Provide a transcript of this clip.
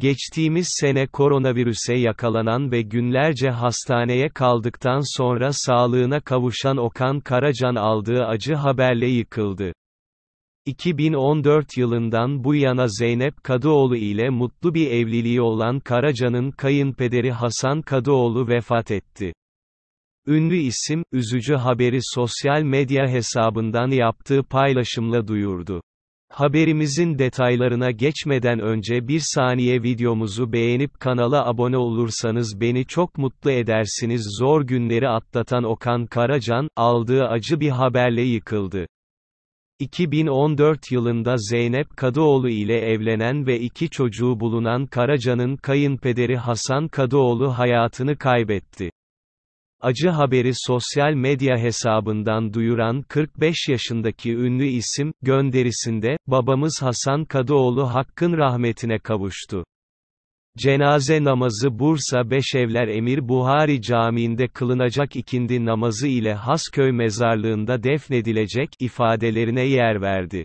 Geçtiğimiz sene koronavirüse yakalanan ve günlerce hastaneye kaldıktan sonra sağlığına kavuşan Okan Karacan aldığı acı haberle yıkıldı. 2014 yılından bu yana Zeynep Kadıoğlu ile mutlu bir evliliği olan Karaca'nın kayınpederi Hasan Kadıoğlu vefat etti. Ünlü isim, üzücü haberi sosyal medya hesabından yaptığı paylaşımla duyurdu. Haberimizin detaylarına geçmeden önce bir saniye videomuzu beğenip kanala abone olursanız beni çok mutlu edersiniz. Zor günleri atlatan Okan Karacan, aldığı acı bir haberle yıkıldı. 2014 yılında Zeynep Kadıoğlu ile evlenen ve iki çocuğu bulunan Karacan'ın kayınpederi Hasan Kadıoğlu hayatını kaybetti. Acı haberi sosyal medya hesabından duyuran 45 yaşındaki ünlü isim, gönderisinde, babamız Hasan Kadıoğlu Hakk'ın rahmetine kavuştu. Cenaze namazı Bursa Beşevler Emir Buhari Camii'nde kılınacak ikindi namazı ile Hasköy mezarlığında defnedilecek ifadelerine yer verdi.